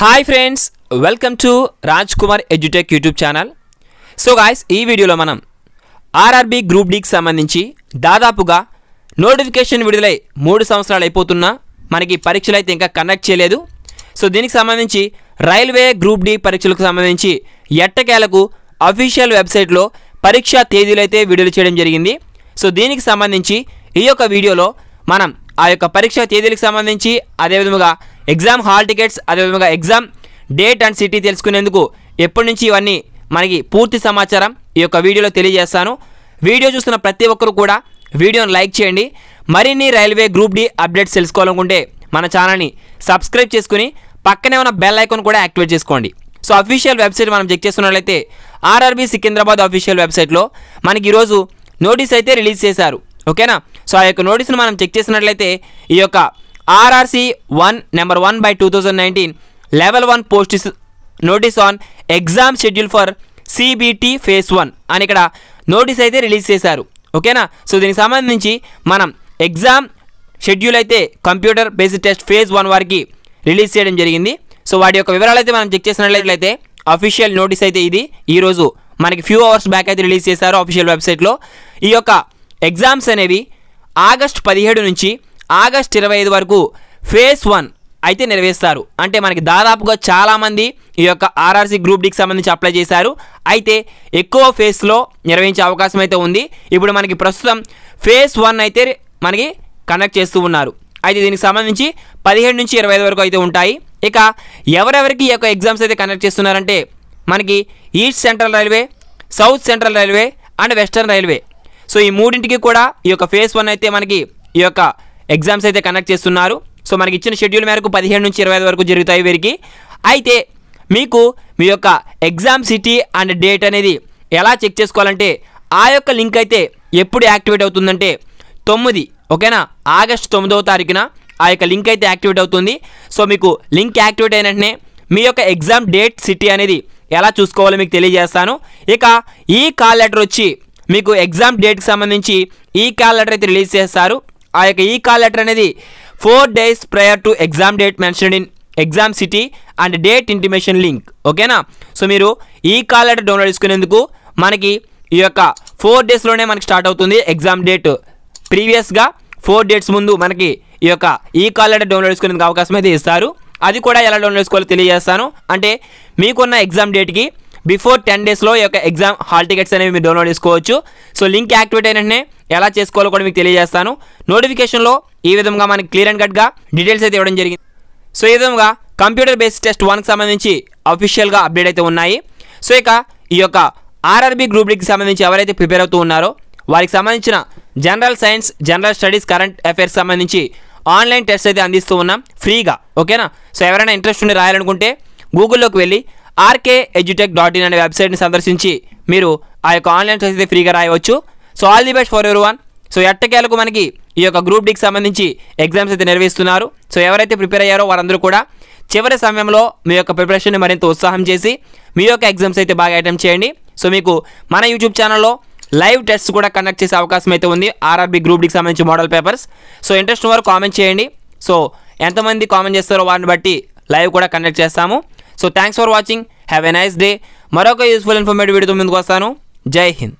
hi friends welcome to Raj Kumar Edutech YouTube channel so guys ఈ వీడియోలో మనం ఆర్ఆర్బి గ్రూప్ డీకి సంబంధించి దాదాపుగా నోటిఫికేషన్ విడుదలై మూడు సంవత్సరాలు అయిపోతున్నా మనకి పరీక్షలు అయితే ఇంకా కండక్ట్ చేయలేదు సో దీనికి సంబంధించి రైల్వే గ్రూప్ డి పరీక్షలకు సంబంధించి ఎట్టకేలకు అఫీషియల్ వెబ్సైట్లో పరీక్షా తేదీలు అయితే విడుదల చేయడం జరిగింది సో దీనికి సంబంధించి ఈ యొక్క వీడియోలో మనం ఆ యొక్క పరీక్ష తేదీలకు సంబంధించి అదేవిధముగా ఎగ్జామ్ హాల్ టికెట్స్ అదేవిధంగా ఎగ్జామ్ డేట్ అండ్ సిటీ తెలుసుకునేందుకు ఎప్పటి నుంచి ఇవన్నీ మనకి పూర్తి సమాచారం ఈ యొక్క వీడియోలో తెలియజేస్తాను వీడియో చూస్తున్న ప్రతి ఒక్కరు కూడా వీడియోను లైక్ చేయండి మరిన్ని రైల్వే గ్రూప్ డి అప్డేట్స్ తెలుసుకోవాలనుకుంటే మన ఛానల్ని సబ్స్క్రైబ్ చేసుకుని పక్కనే ఉన్న బెల్ ఐకాన్ కూడా యాక్టివేట్ చేసుకోండి సో అఫీషియల్ వెబ్సైట్ మనం చెక్ చేసుకున్నట్లయితే ఆర్ఆర్బీ సికింద్రాబాద్ అఫీషియల్ వెబ్సైట్లో మనకి ఈరోజు నోటీస్ అయితే రిలీజ్ చేశారు ఓకేనా సో ఆ యొక్క నోటీస్ను మనం చెక్ చేసినట్లయితే ఈ యొక్క RRC one number one by two thousand nineteen level one post notice on exam schedule for CBT phase one అని ఇక్కడ నోటీస్ అయితే రిలీజ్ చేశారు ఓకేనా సో దీనికి సంబంధించి మనం ఎగ్జామ్ షెడ్యూల్ అయితే computer based test phase one వారికి రిలీజ్ చేయడం జరిగింది సో వాటి యొక్క వివరాలు అయితే మనం చెక్ చేసినట్లయితే అఫీషియల్ నోటీస్ అయితే ఇది ఈరోజు మనకి ఫ్యూ అవర్స్ బ్యాక్ అయితే రిలీజ్ చేశారు అఫీషియల్ వెబ్సైట్లో ఈ యొక్క ఎగ్జామ్స్ అనేవి ఆగస్ట్ పదిహేడు నుంచి ఆగస్ట్ ఇరవై ఐదు వరకు ఫేజ్ వన్ అయితే నెరవేరుస్తారు అంటే మనకి దాదాపుగా చాలామంది ఈ యొక్క ఆర్ఆర్సీ గ్రూప్ డికి సంబంధించి అప్లై చేశారు అయితే ఎక్కువ ఫేస్లో నిర్వహించే అవకాశం అయితే ఉంది ఇప్పుడు మనకి ప్రస్తుతం ఫేజ్ వన్ అయితే మనకి కండక్ట్ చేస్తూ ఉన్నారు అయితే దీనికి సంబంధించి పదిహేడు నుంచి ఇరవై ఐదు వరకు అయితే ఉంటాయి ఇక ఎవరెవరికి ఈ యొక్క ఎగ్జామ్స్ అయితే కండక్ట్ చేస్తున్నారంటే మనకి East Central Railway South Central Railway and Western Railway so ఈ మూడింటికి కూడా ఈ యొక్క ఫేజ్ వన్ అయితే మనకి ఈ యొక్క ఎగ్జామ్స్ అయితే కండక్ట్ చేస్తున్నారు సో మనకి ఇచ్చిన షెడ్యూల్ మేరకు పదిహేడు నుంచి ఇరవై వరకు జరుగుతాయి వీరికి అయితే మీకు మీ యొక్క ఎగ్జామ్ సిటీ అండ్ డేట్ అనేది ఎలా చెక్ చేసుకోవాలంటే ఆ యొక్క లింక్ అయితే ఎప్పుడు యాక్టివేట్ అవుతుందంటే తొమ్మిది ఓకేనా ఆగస్ట్ తొమ్మిదవ తారీఖున ఆ యొక్క లింక్ అయితే యాక్టివేట్ అవుతుంది సో మీకు లింక్ యాక్టివేట్ అయిన వెంటనే మీ యొక్క ఎగ్జామ్ డేట్ సిటీ అనేది ఎలా చూసుకోవాలో మీకు తెలియజేస్తాను ఇక ఈ కాల్ లెటర్ వచ్చి మీకు ఎగ్జామ్ డేట్కి సంబంధించి ఈ కాల్ లెటర్ అయితే రిలీజ్ చేస్తారు ఆ యొక్క ఈ కాల్ లెటర్ అనేది four days prior to exam date mention in exam city and date intimation link ఓకేనా సో మీరు ఈ కాల్ లెటర్ డౌన్లోడ్ చేసుకునేందుకు మనకి ఈ యొక్క ఫోర్ డేస్లోనే మనకి స్టార్ట్ అవుతుంది ఎగ్జామ్ డేట్ ప్రీవియస్గా ఫోర్ డేట్స్ ముందు మనకి ఈ యొక్క ఈ కాల్ లెటర్ డౌన్లోడ్ చేసుకునేందుకు అవకాశం అయితే ఇస్తారు అది కూడా ఎలా డౌన్లోడ్ చేసుకోవాలో తెలియజేస్తాను అంటే మీకున్న ఎగ్జామ్ డేట్కి బిఫోర్ టెన్ డేస్లో ఈ యొక్క ఎగ్జామ్ హాల్ టికెట్స్ అనేవి మీరు డౌన్లోడ్ చేసుకోవచ్చు సో లింక్ యాక్టివేట్ అయినట్టే ఎలా చేసుకోవాలో కూడా మీకు తెలియజేస్తాను నోటిఫికేషన్లో ఈ విధంగా మనకి క్లియర్ అండ్ కట్గా డీటెయిల్స్ అయితే ఇవ్వడం జరిగింది సో ఈ విధంగా కంప్యూటర్ బేస్డ్ టెస్ట్ వన్కి సంబంధించి అఫీషియల్గా అప్డేట్ అయితే ఉన్నాయి సో ఇక ఈ యొక్క ఆర్ఆర్బీ గ్రూప్ డికి సంబంధించి ఎవరైతే ప్రిపేర్ అవుతూ ఉన్నారో వారికి సంబంధించిన general science general studies current affairs సంబంధించి ఆన్లైన్ టెస్ట్ అయితే అందిస్తూ ఉన్నాం ఫ్రీగా ఓకేనా సో ఎవరైనా ఇంట్రెస్ట్ ఉండి రాయాలనుకుంటే గూగుల్లోకి వెళ్ళి ఆర్కే ఎడ్యుటెక్ డాట్ ఇన్ అనే వెబ్సైట్ని సందర్శించి మీరు ఆ యొక్క ఆన్లైన్ క్లాస్ అయితే ఫ్రీగా రాయవచ్చు so all the best for everyone so ఎట్టకేలకు మనకి ఈ యొక్క గ్రూప్ డికి సంబంధించి ఎగ్జామ్స్ అయితే నిర్వహిస్తున్నారు సో ఎవరైతే ప్రిపేర్ అయ్యారో వారందరూ కూడా చివరి సమయంలో మీ యొక్క ప్రిపరేషన్ని మరింత ఉత్సాహం చేసి మీ యొక్క ఎగ్జామ్స్ అయితే బాగా అటెంప్ట్ చేయండి సో మీకు మన యూట్యూబ్ ఛానల్లో లైవ్ టెస్ట్ కూడా కండక్ట్ చేసే అవకాశం అయితే ఉంది ఆర్ఆర్బీ గ్రూప్ డికి సంబంధించి మోడల్ పేపర్స్ సో ఇంట్రెస్ట్ వారు కామెంట్ చేయండి సో ఎంతమంది కామెంట్ చేస్తారో వారిని బట్టి లైవ్ కూడా కండక్ట్ చేస్తాము so thanks for watching have a nice day మరొక యూస్ఫుల్ ఇన్ఫర్మేటివ్ వీడియోతో ముందుకు వస్తాను జై హింద్